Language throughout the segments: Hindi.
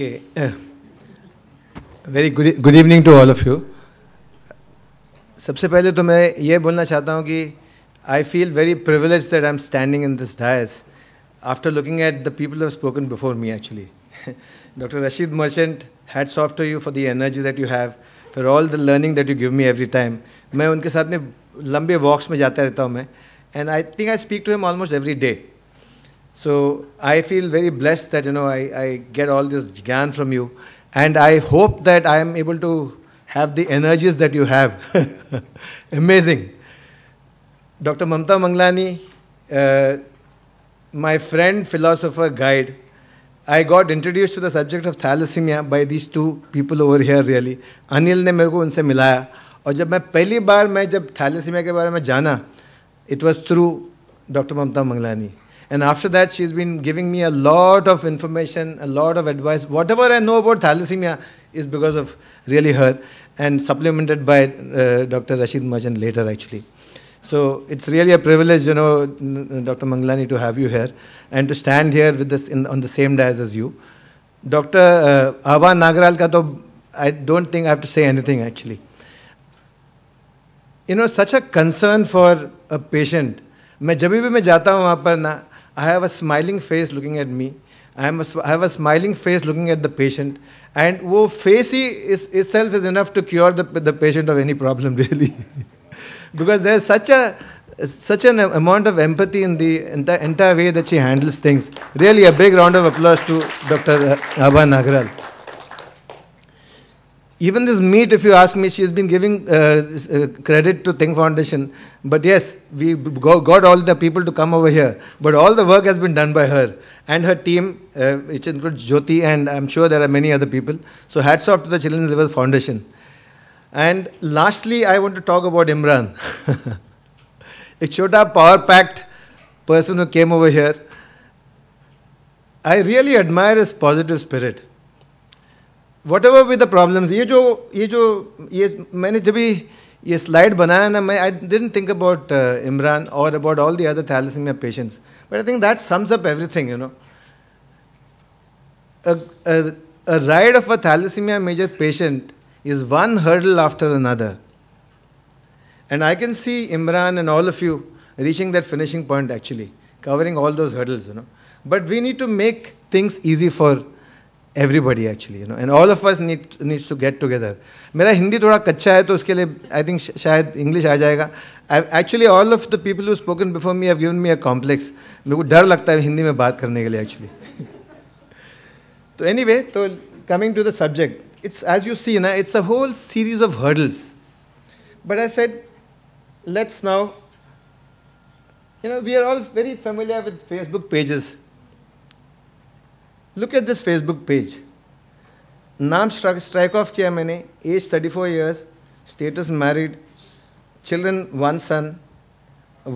Okay. Uh, very good, good evening to all of you. सबसे पहले तो मैं ये बोलना चाहता हूँ कि I feel very privilege that I am standing in this dais after looking at the people have spoken before me actually doctor Rashid Merchant hats off to you for the energy that you have for all the learning that you give me every time मैं उनके साथ में लंबे वॉक्स में जाता रहता हूँ मैं and I think I speak to him almost every day So I feel very blessed that you know I, I get all this gyan from you, and I hope that I am able to have the energies that you have. Amazing. Dr. Mamta Manglani, uh, my friend, philosopher, guide, I got introduced to the subject of thalassemia by these two people over here really. Anil ने मेरे को उनसे मिलाया और जब मैं पहली बार मैं जब थैलेसीमिया के बारे में जाना it was through doctor Mamta and after that, she's been giving me a lot of information, a lot of advice. Whatever I know about thalassemia is because of really her and supplemented by uh, Dr. Rashid Majan later, actually. So it's really a privilege, you know, Dr. Manglani, to have you here and to stand here with this in, on the same dais as you. Dr. Uh, Avan Nagaral ka I don't think I have to say anything, actually. You know, such a concern for a patient. मैं जब भी मैं जाता हूँ वहाँ पर ना I have a smiling face looking at me. I, am a, I have a smiling face looking at the patient. And oh, face is, itself is enough to cure the, the patient of any problem, really. because there's such a such an amount of empathy in the, in the entire way that she handles things. Really, a big round of applause to Dr. Abha Nagral. Even this meet, if you ask me, she has been giving uh, uh credit to Think Foundation. But yes, we got all the people to come over here. But all the work has been done by her and her team, uh, which includes Jyoti, and I'm sure there are many other people. So hats off to the Children's Rivers Foundation. And lastly, I want to talk about Imran. a power-packed person who came over here. I really admire his positive spirit whatever be the problems ye jo ye jo ye maine jab ye slide banaya na i didn't think about uh, imran or about all the other thalassemia patients but i think that sums up everything you know a ride of a thalassemia major patient is one hurdle after another and i can see imran and all of you reaching that finishing point actually covering all those hurdles you know but we need to make things easy for everybody actually you know and all of us need needs to get together mera hindi thoda kacha hai to uske liye i think shayad english aa jayega actually all of the people who have spoken before me have given me a complex mujhe dar lagta hai hindi mein baat so anyway so coming to the subject it's as you see it's a whole series of hurdles but i said let's now you know we are all very familiar with facebook pages Look at this Facebook page. नाम स्ट्राइक ऑफ किया मैंने age 34 four years status married children one son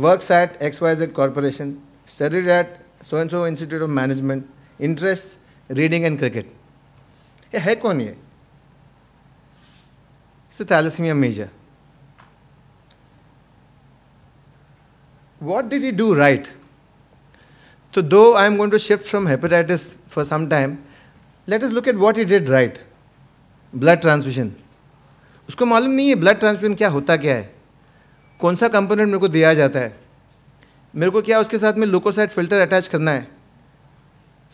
works at X Y Z corporation studied at so and so institute of management interest reading and cricket ये है कौन ये thalassemia major what did he do right? So though I am going to shift from hepatitis for some time, let us look at what he did right. Blood transfusion. उसको मालूम नहीं है ब्लड ट्रांसफ्यूजन क्या होता क्या है कौन सा कंपोनेंट मेरे को दिया जाता है मेरे को क्या उसके साथ में लोकोसाइड फिल्टर अटैच करना है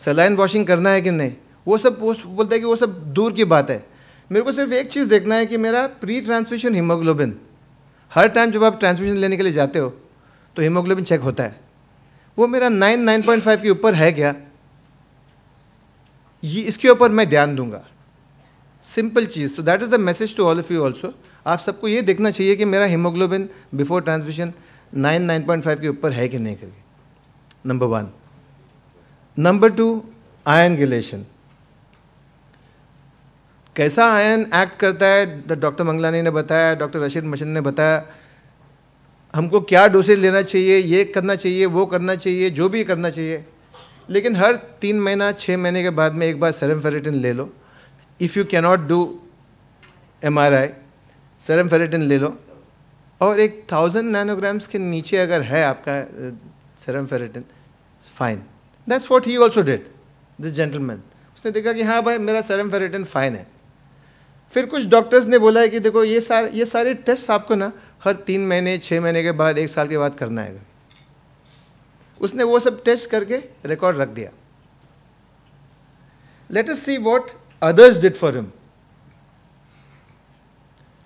सलाइन वॉशिंग करना है कि नहीं वो सब वो बोलता है कि वो सब दूर की बात है मेरे को सिर्फ एक चीज़ देखना है कि मेरा प्री ट्रांसफ्यूशन हीमोग्लोबिन हर टाइम जब आप ट्रांसफ्यूजन लेने के लिए जाते हो तो हीमोग्लोबिन चेक होता है वो मेरा नाइन नाइन पॉइंट फाइव के ऊपर है क्या ये इसके ऊपर मैं ध्यान दूंगा सिंपल चीज़ so that is the message to all of you also आप सबको ये देखना चाहिए कि मेरा haemoglobin before transmission nine nine point five के ऊपर है कि नहीं करके number one number two iron chelation कैसा आयन एक्ट करता है डॉक्टर मंगलानी ने बताया डॉक्टर रशीद मशन ने बताया हमको क्या डोसेज लेना चाहिए ये करना चाहिए वो करना चाहिए जो भी करना चाहिए लेकिन हर तीन महीना छः महीने के बाद में एक बार सरम फेरेटिन ले लो if you cannot do M R I serum ferritin ले लो और एक थाउजेंड नैनोग्राम्स के नीचे अगर है आपका serum ferritin fine that's what he also did this gentleman उसने देखा कि हाँ भाई मेरा सरम फेरेटिन फाइन है फिर कुछ डॉक्टर्स ने बोला है कि देखो ये सारे ये सारे टेस्ट आपको ना हर तीन महीने छः महीने के बाद एक साल के बाद करना है उसने वो सब टेस्ट करके रिकॉर्ड रख दिया let us see what others did for him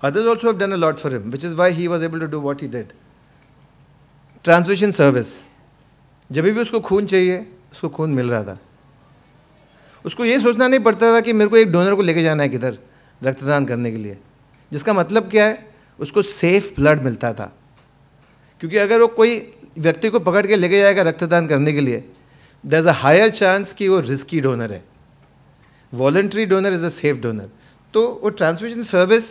others also done a lot for him which is why he was able to do what he did transmission service जब भी उसको खून चाहिए उसको खून मिल रहा था उसको ये सोचना नहीं पड़ता था कि मेरे को एक डोनर को लेके जाना है किधर रक्तदान करने के लिए जिसका मतलब क्या है उसको सेफ ब्लड मिलता था क्योंकि अगर वो कोई व्यक्ति को पकड़ के लेके जाएगा रक्तदान करने के लिए there is a higher chance कि वो रिस्की डोनर है voluntary donor is a safe donor तो वो ट्रांसमिशन सर्विस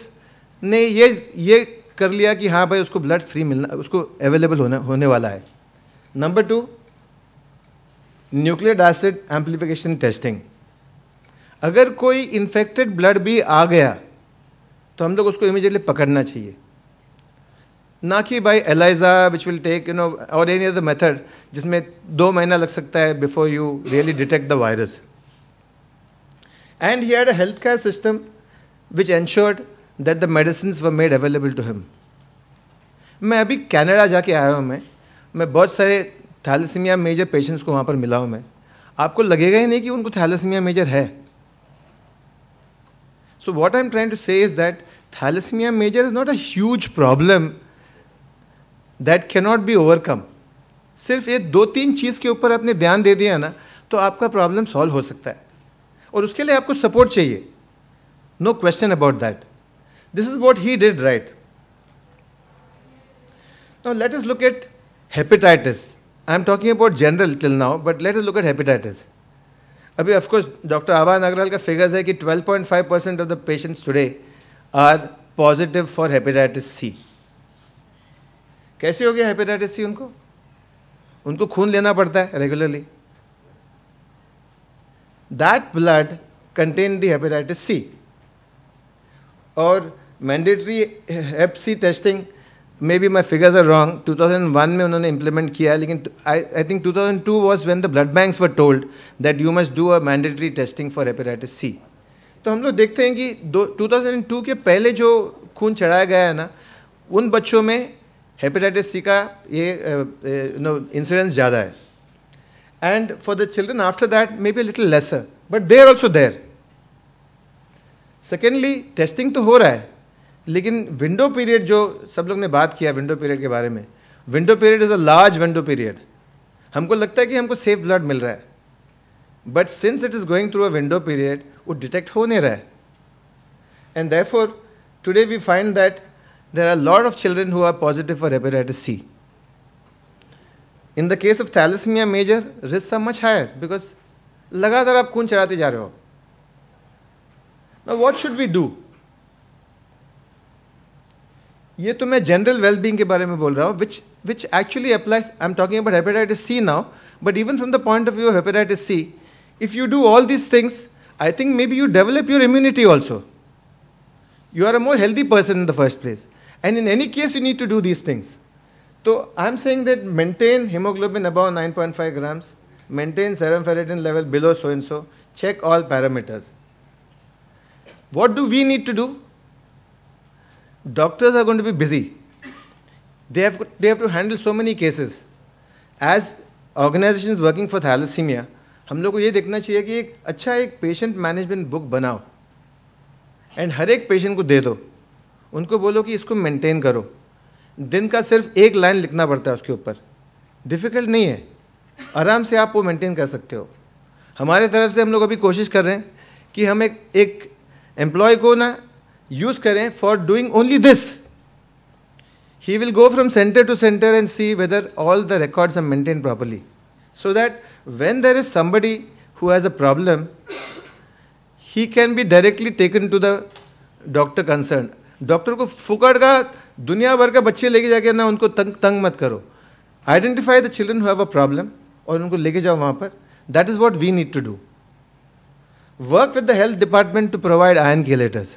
ने ये ये कर लिया कि हाँ भाई उसको ब्लड फ्री मिलना उसको अवेलेबल होना होने वाला है number two nuclear acid amplification testing अगर कोई इन्फेक्टेड ब्लड भी आ गया तो हम लोग उसको इमीजिएटली पकड़ना चाहिए ना कि by ELISA which will take you know और एनी अदर मेथड जिसमें दो महीना लग सकता है before you really detect the virus and he had a health care system which ensured that the medicine were made available to him मैं अभी कैनेडा जाके आया हूँ मैं मैं बहुत सारे थैलेसीमिया मेजर पेशेंट्स को वहाँ पर मिला हूँ मैं आपको लगेगा ही नहीं कि उनको थैलेसीमिया मेजर है So what I'm trying to say is that thalassemia major is not a huge problem that cannot be overcome. सिर्फ ये दो तीन चीज़ के ऊपर आपने ध्यान दे दिया ना तो आपका प्रॉब्लम सॉल्व हो सकता है और उसके लिए आपको सपोर्ट चाहिए no question about that this is what he did right now let us look at hepatitis I am talking about general till now but let us look at hepatitis अभी ऑफकोर्स डॉक्टर आवा नागराल का फिगर्स है कि 12.5 percent of the patients today are positive for hepatitis C कैसे हो गया हेपेटाइटिस सी उनको उनको खून लेना पड़ता है regularly that blood contain the hepatitis C और mandatory hep C testing may be my figures are wrong two thousand one में उन्होंने इम्प्लीमेंट किया लेकिन I think two thousand two was when the blood banks were told that you must do a mandatory testing for hepatitis C तो हम लोग देखते हैं कि दो टू थाउजेंड टू के पहले जो खून चढ़ाया गया है ना उन बच्चों में हेपेटाइटिस सी का ये नो इंसिडेंस ज़्यादा है and for the children after that may be little lesser but there also there secondly testing तो हो रहा है लेकिन विंडो पीरियड जो सब लोग ने बात किया विंडो पीरियड के बारे में window period is a large window period हमको लगता है कि हमको सेफ ब्लड मिल रहा है but since it is going through a window period वो डिटेक्ट हो नहीं रहा है and for today we find that there are lot of children who are positive for hepatitis C in the case of thalassemia major risk are much higher because लगातार आप खून चढ़ाते जा रहे हो वॉट शुड वी डू ये तो मैं जनरल वेलबींग के बारे में बोल रहा हूँ which which actually applies I am talking about hepatitis C now but even from the point of view of hepatitis C if you do all these things I think may be you develop your immunity also you are a more healthy person in the first place and in any case you need to do these things तो I am saying that maintain haemoglobin above five grams maintain serum ferritin level below so and so check all parameters what do we need to do doctors are going to be busy. They have, they have to handle so many cases. As organizations working for thalassemia, हम लोग को ये देखना चाहिए कि एक अच्छा एक पेशेंट मैनेजमेंट बुक बनाओ एंड हर एक पेशेंट को दे दो उनको बोलो कि इसको मेंटेन करो दिन का सिर्फ एक लाइन लिखना पड़ता है उसके ऊपर डिफ़िकल्ट नहीं है आराम से आप वो मेंटेन कर सकते हो हमारे तरफ से हम लोग अभी कोशिश कर रहे हैं कि हम एक एक एम्प्लॉय को ना यूज करें for doing only this he will go from center to center and see whether all the records are maintained properly so that when there is somebody who has a problem he can be directly taken to the doctor concerned doctor को फुकड़ का दुनिया भर के बच्चे लेके जाके ना उनको तंग तंग मत करो identify the children who have a problem और उनको लेके जाओ वहाँ पर that is what we need to do work with the health department to provide iron chelators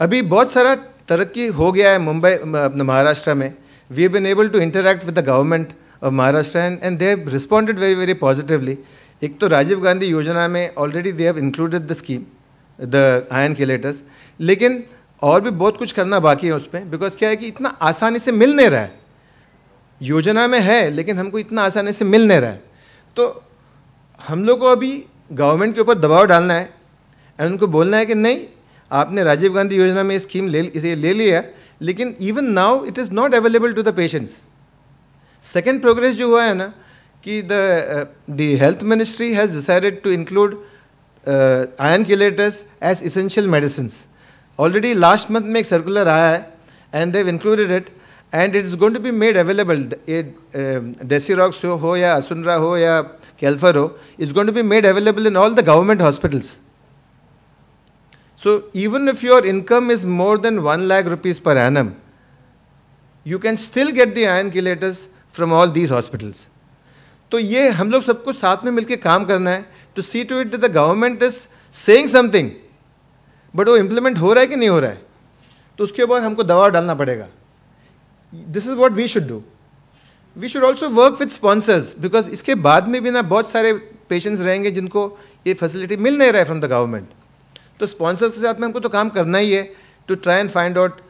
अभी बहुत सारा तरक्की हो गया है मुंबई अपने महाराष्ट्र में we have been able to interact with the government of Maharashtra and and they have responded very very positively एक तो राजीव गांधी योजना में already they have included the scheme the iron chelators लेकिन और भी बहुत कुछ करना बाकी है उसमें बिकॉज क्या है कि इतना आसानी से मिल नहीं रहा है योजना में है लेकिन हमको इतना आसानी से मिल नहीं रहा है तो हम लोग को अभी गवर्नमेंट के ऊपर दबाव डालना है एंड उनको बोलना है कि नहीं आपने राजीव गांधी योजना में स्कीम ले इसे ले लिया लेकिन even now it is not available to the patients second progress जो हुआ है ना कि the the health ministry has decided to include iron chelators as essential medicine already last month में एक सर्कुलर आया है and they've included it and it is going to be made available Desirox हो या असुनरा हो या कैल्फर हो is going to be made available in all the government hospitals So even if your income is more than 1 lakh rupees per annum, you can still get the iron chelators from all these hospitals. तो ये हम लोग सबको साथ में मिलकर काम करना है to see to it the government is saying something but वो इम्प्लीमेंट हो रहा है कि नहीं हो रहा है तो उसके ऊपर हमको दबाव डालना पड़ेगा this is what we should do we should also work with sponsors because इसके बाद में भी ना बहुत सारे पेशेंट्स रहेंगे जिनको ये फैसिलिटी मिल नहीं रहा है फ्रॉम द गवर्नमेंट तो स्पॉन्सर्स के साथ में हमको तो काम करना ही है to try and find out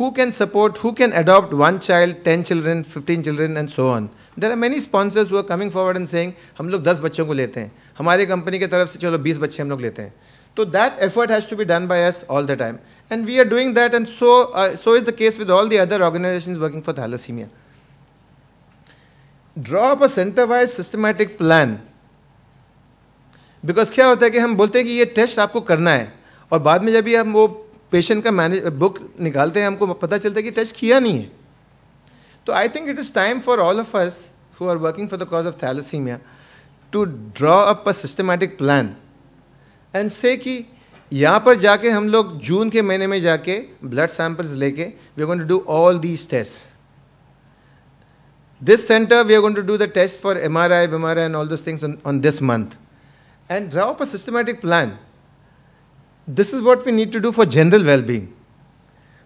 who can support who can adopt one child ten children fifteen children and so on there are many sponsors who're coming forward and saying हम लोग दस बच्चों को लेते हैं हमारी कंपनी की तरफ से चलो बीस बच्चे हम लोग लेते हैं तो that effort has to be done by us all the time and we are doing that and so so is the case with all the other organisation working for thalassemia draw up a centre wise systematic plan because क्या होता है कि हम बोलते हैं कि ये टेस्ट आपको करना है और बाद में जब भी हम वो पेशेंट का मैनेज बुक निकालते हैं हमको पता चलता है कि टेस्ट किया नहीं है तो I think it is time for all of us who are working for the cause of thalassemia to draw up a systematic plan and say कि यहाँ पर जाके हम लोग जून के महीने में जाके ब्लड सैंपल्स लेके we are going to do all these test this center we are to do the test for M R I and and all this things on this month and draw up a systematic plan. This is what we need to do for general well-being.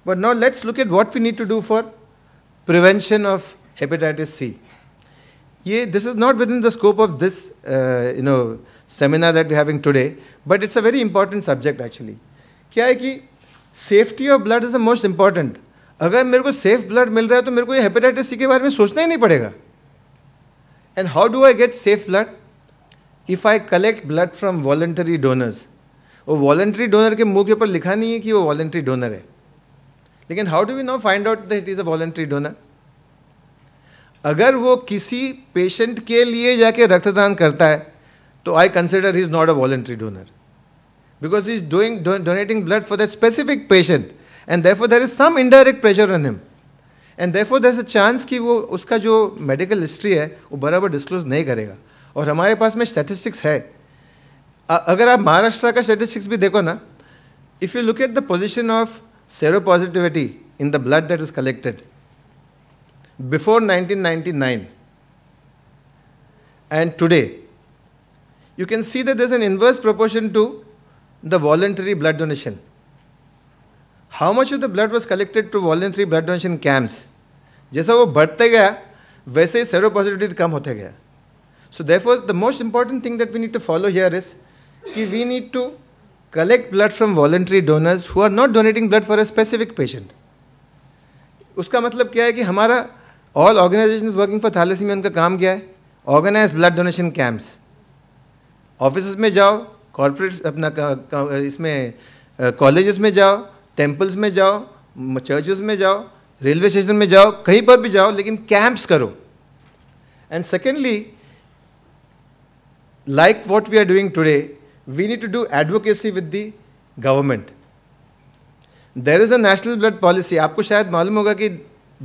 But now let's look at what we need to do for prevention of hepatitis C. Yeah, this is not within the scope of this, uh, you know, seminar that we're having today, but it's a very important subject actually. क्या है कि safety of blood is the most important. अगर मेरे को safe blood मिल रहा है तो मेरे को ये hepatitis सी बारे में सोचना ही नहीं पड़ेगा if I collect blood from voluntary donors वो वॉलेंटरी डोनर के मुंह के ऊपर लिखा नहीं है कि वो वॉलेंटरी डोनर है लेकिन how do we know find out that it is a voluntary donor अगर वो किसी पेशेंट के लिए जाके रक्तदान करता है तो I consider he is not a voluntary donor because he is doing donating blood for that specific patient and therefore there is some indirect pressure on him and therefore there is a chance कि वो उसका जो मेडिकल हिस्ट्री है वो बराबर डिस्क्लोज नहीं करेगा और हमारे पास में स्टेटिस्टिक्स है अगर आप महाराष्ट्र का स्टेटिस्टिक्स भी देखो ना if you look at the position of sero positivity in the blood that is collected before 1999 and today you can see that this an inverse proportion to the voluntary blood donation how much of the blood was collected to voluntary blood donation camps जैसा वो बढ़ते गया वैसे ही सेरो पॉजिटिविटी कम होते गया So therefore, the most important thing that we need to follow here is we need to collect blood from voluntary donors who are not donating blood for a specific patient. उसका मतलब क्या है कि हमारा all organisation working for thalassemia उनका काम क्या है organise blood donation camps. Offices में जाओ corporates अपना इसमें colleges में जाओ temples में जाओ churches में जाओ railway station में जाओ कहीं पर भी जाओ लेकिन camps करो And secondly, like what we are doing today, we need to do advocacy with the government. There is a national blood policy. आपको शायद मालूम होगा कि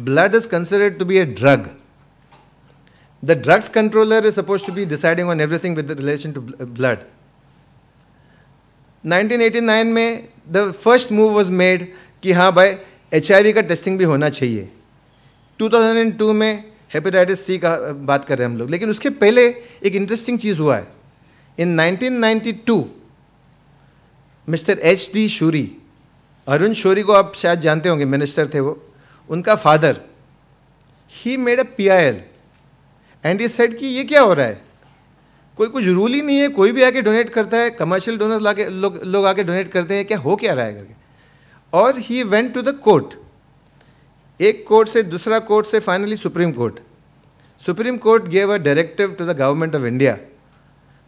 blood is considered to be a drug. The drugs controller is supposed to be deciding on everything with relation to blood. 1989 में the first move was made कि हाँ भाई HIV का टेस्टिंग भी होना चाहिए 2002 में हेपेटाइटिस सी का बात कर रहे हैं हम लोग लेकिन उसके पहले एक इंटरेस्टिंग चीज़ हुआ है in 1992 mister H D Shourie Arun Shourie को आप शायद जानते होंगे मिनिस्टर थे वो उनका father he made a P I L and he said कि ये क्या हो रहा है कोई कुछ रूल ही नहीं है कोई भी आके डोनेट करता है कमर्शियल डोनर ला के लोग लोग आके डोनेट करते हैं क्या हो क्या रहा है करके और he went to the court एक कोर्ट से दूसरा कोर्ट से finally supreme court supreme court gave a directive to the government of India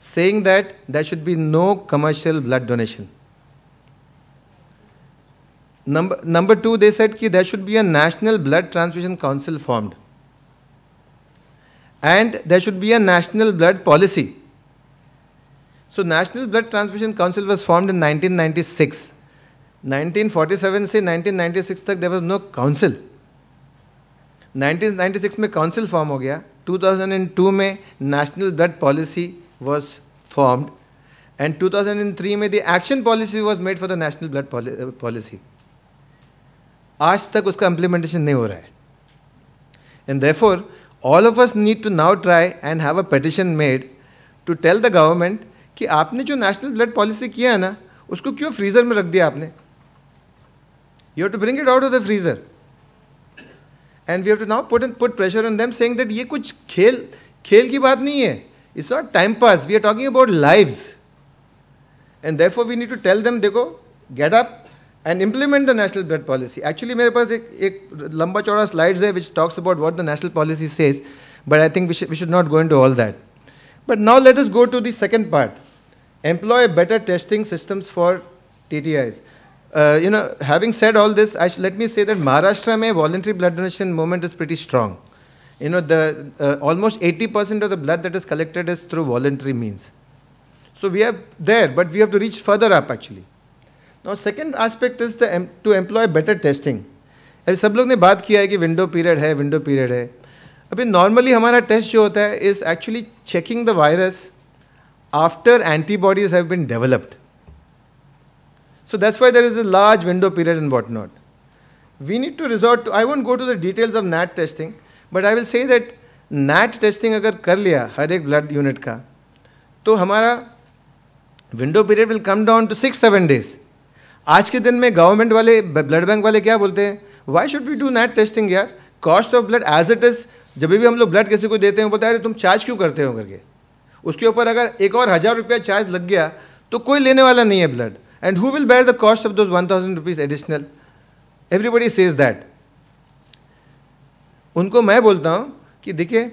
saying that that should be no commercial blood donation number number two they said कि there should be a national blood transfusion council formed and there should be a national blood policy so national blood transfusion council was formed in nineteen ninety six 1947 से 1996 तक देर वॉज नो काउंसिल 1996 में काउंसिल फॉर्म हो गया 2002 में national blood policy was formed and 2003 में the action policy was made for the national blood policy आज तक उसका इम्प्लीमेंटेशन नहीं हो रहा है and therefore all of us need to now try and have a petition made to tell the government कि आपने जो नेशनल ब्लड पॉलिसी किया है ना उसको क्यों फ्रीज़र में रख दिया आपने you have to bring it out of the freezer and we have to now put put pressure on them saying that ये कुछ खेल खेल की बात नहीं है it's not time pass we are talking about lives and therefore we need to tell them देखो get up and implement the national blood policy actually मेरे पास एक एक लंबा चौड़ा स्लाइड्स है which talks about what the national policy says but I think we should not go into all that but now let us go to the second part employ better testing systems for T T Is uh, you know, having said all this, I let me say that Maharashtra voluntary blood donation movement is pretty strong. You know, the uh, almost 80% of the blood that is collected is through voluntary means. So we are there, but we have to reach further up actually. Now, second aspect is the, to employ better testing. अभी सब लोग ने बात किया है कि विंडो पीरियड है विंडो पीरियड है अभी नॉर्मली हमारा टेस्ट जो होता है is actually checking the virus after antibodies have developed So that's why there is a large window period and whatnot. We need to resort to, I won't go to the details of NAT testing, but I will say that NAT testing अगर कर लिया हर एक ब्लड यूनिट का तो हमारा window period will come down to six seven days आज के दिन में गवर्नमेंट वाले ब्लड बैंक वाले क्या बोलते हैं why should we do NAT testing यार cost of blood as it is जब भी हम लोग ब्लड किसी को देते हैं बोलते हैं अरे तुम चार्ज क्यों करते हो करके उसके ऊपर अगर एक और हज़ार रुपया चार्ज लग गया तो कोई लेने वाला नहीं है blood And who will bear the cost of those 1000 rupees additional? Everybody says that. उनको मैं बोलता हूँ कि देखिए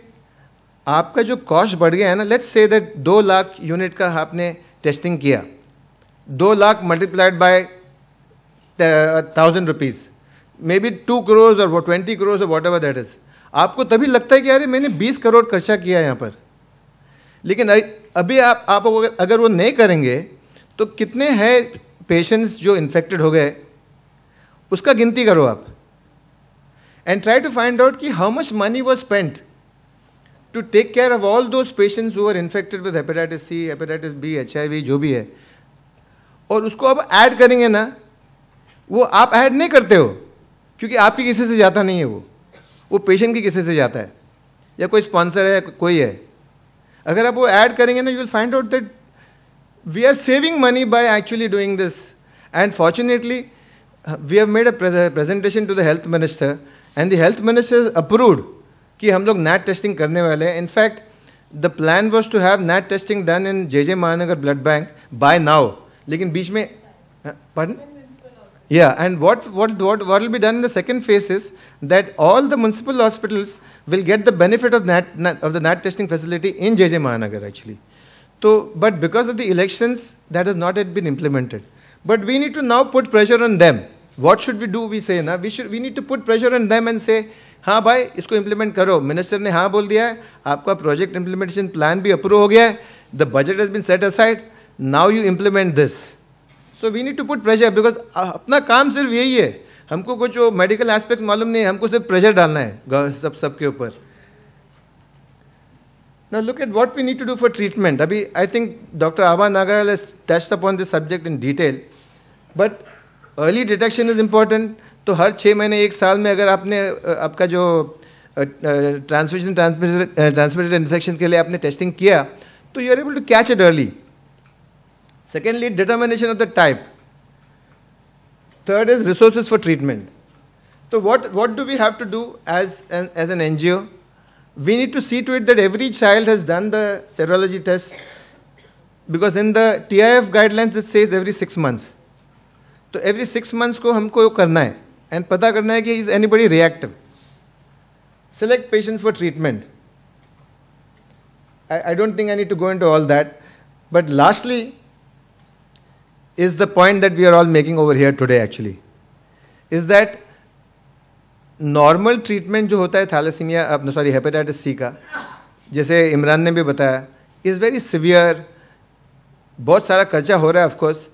आपका जो कॉस्ट बढ़ गया है ना लेट्स से दैट दो लाख यूनिट का आपने टेस्टिंग किया दो lakh multiplied by thousand rupees may be two crores और ट्वेंटी करोर्स और वॉट एवर दैट इज़ आपको तभी लगता है कि अरे मैंने बीस करोड़ खर्चा किया यहाँ पर लेकिन अभी आप आप अगर वो नहीं करेंगे तो कितने हैं पेशेंट्स जो इन्फेक्टेड हो गए उसका गिनती करो आप and try to find out कि how much money was spent to take care of all those patients हुआ are infected with hepatitis C hepatitis B H I V जो भी है और उसको आप ऐड करेंगे ना वो आप ऐड नहीं करते हो क्योंकि आपकी किसी से जाता नहीं है वो वो पेशेंट की किसी से जाता है या कोई स्पॉन्सर है कोई है अगर आप वो ऐड करेंगे ना you will find out that we are saving money by actually doing this. And fortunately, uh, we have made a pre uh, presentation to the health minister, and the health minister has approved that we लोग नैट टेस्टिंग करने वाले हैं in fact the plan was to have NAT testing done in in J Mahanagar blood bank by now लेकिन बीच pardon? Yeah, and what, what, what, what will be done in the second phase is that all the municipal hospitals will get the benefit of, NAT, of the NAT testing facility in JJ Mahanagar actually. तो but because of the election that is not yet been implemented but we need to now put pressure on them what should we do we say ना we should we need to put pressure on them and say हाँ भाई इसको इम्प्लीमेंट करो मिनिस्टर ने हाँ बोल दिया है आपका प्रोजेक्ट इम्प्लीमेंटेशन प्लान भी अप्रूव हो गया है the budget has been set aside now you implement this so we need to put pressure because अपना काम सिर्फ यही है हमको कुछ मेडिकल एस्पेक्ट मालूम नहीं है हमको सिर्फ प्रेशर डालना है सब सबके ऊपर Now look at what we need to do for treatment. I, think Dr. Abha Nagaral has touched upon this subject in detail. But early detection is important. So every six months, one year, if you have transfusion transmitted infection ke testing, kiya, to you are able to catch it early. Secondly, determination of the type. Third is resources for treatment. So what, do we have to do as an NGO? we need to see to it that every child has done the serology test because in the TIF guidelines it says every six months. So every six months ko humko yo karna hai. And pata karna hai ki is anybody reactive. Select patients for treatment. I don't think I need to go into all that. But lastly is the point that we are all making over here today actually. Is that normal treatment जो होता है थैलेसीमिया सॉरी हेपेटाइटिस सी का जैसे इमरान ने भी बताया इज़ वेरी सिवियर बहुत सारा खर्चा हो रहा है ऑफकोर्स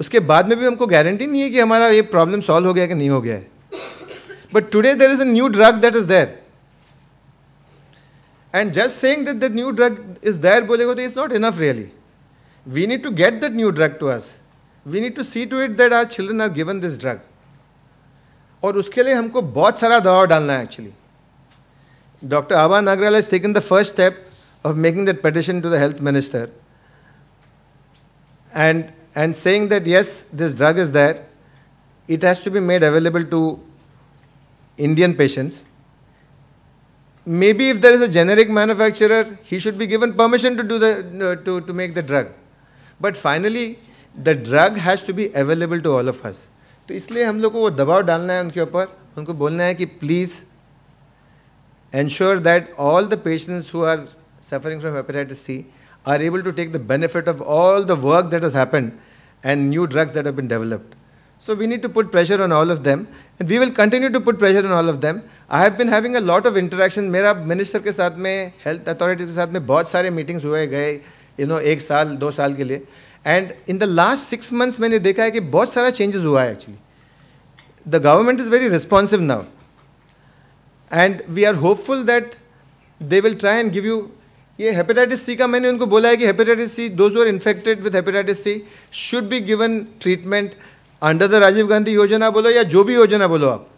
उसके बाद में भी हमको गारंटी नहीं है कि हमारा ये प्रॉब्लम सॉल्व हो गया कि नहीं हो गया है but today there is a new drug that is there and just saying that that new drug is there बोलेगा तो is not enough really we need to get that new drug to us we need to see to it that our children are given this drug और उसके लिए हमको बहुत सारा दबाव डालना है actually doctor Aabha Nagral is taken the first step of making that petition to the health minister and and saying that yes this drug is there it has to be made available to Indian patients may be if there is a generic manufacture he should be given permission to do do to make the drug but finally the drug has to be available to all of us तो इसलिए हम लोग को वो दबाव डालना है उनके ऊपर उनको बोलना है कि please ensure that all the patients who are suffering from hepatitis C are able to take the benefit of all the work that has happen and new drugs that been developed so we need to put pressure on all of them and we will continue to put pressure on all of them I have been having a lot of interaction मेरा मिनिस्टर के साथ में हेल्थ अथॉरिटी के साथ में बहुत सारे मीटिंग्स हुए गए यू नो एक साल दो साल के लिए and in the last six months मैंने देखा है कि बहुत सारा चेंजेस हुआ है actually the government is very responsive now and we are hopeful that they will try and give you ये हेपेटाइटिस सी का मैंने उनको बोला है कि hepatitis C those are infected with hepatitis C should be given treatment under the Rajiv Gandhi योजना बोलो या जो भी योजना बोलो आप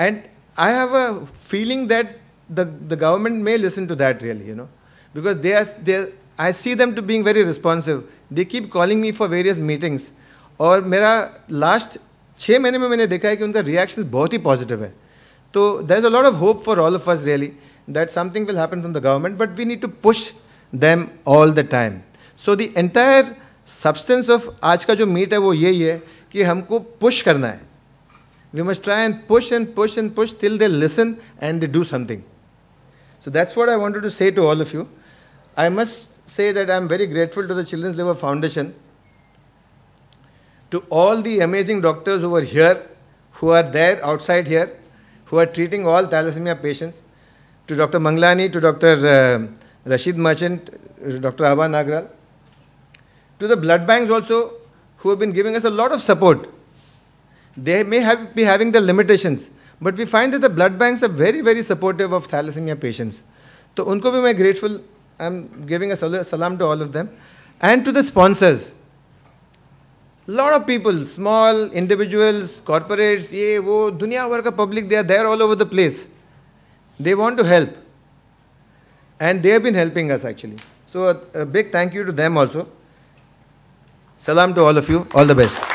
and I have a feeling that the government may listen to that really you know because they are are, I see them to being very responsive they keep calling me for various meetings और मेरा लास्ट छः महीने में मैंने देखा है कि उनका रिएक्शन बहुत ही पॉजिटिव है तो there is a lot of hope for all of us really that something will happen from the government but we need to push them all the time so the entire substance of आज का जो मीट है वो यही है कि हमको पुश करना है we must try and push and push and push till they listen and they do something so that's what I want to say to all of you I must say that I'm very grateful to the Children's Liver Foundation, to all the amazing doctors who are here, who are there outside here, who are treating all thalassemia patients, to Dr. Manglani, to Dr. Uh, Rashid Merchant, uh, Dr. Abha Nagral, to the blood banks also, who have been giving us a lot of support. They may have, be having their limitations, but we find that the blood banks are very, very supportive of thalassemia patients. So, unko bhi मैं grateful. I'm giving a salam to all of them. And to the sponsors. Lot of people, small individuals, corporates, ye, wo, dunya work public, they are there all over the place. They want to help. And they have been helping us actually. So a, a big thank you to them also. Salam to all of you. All the best.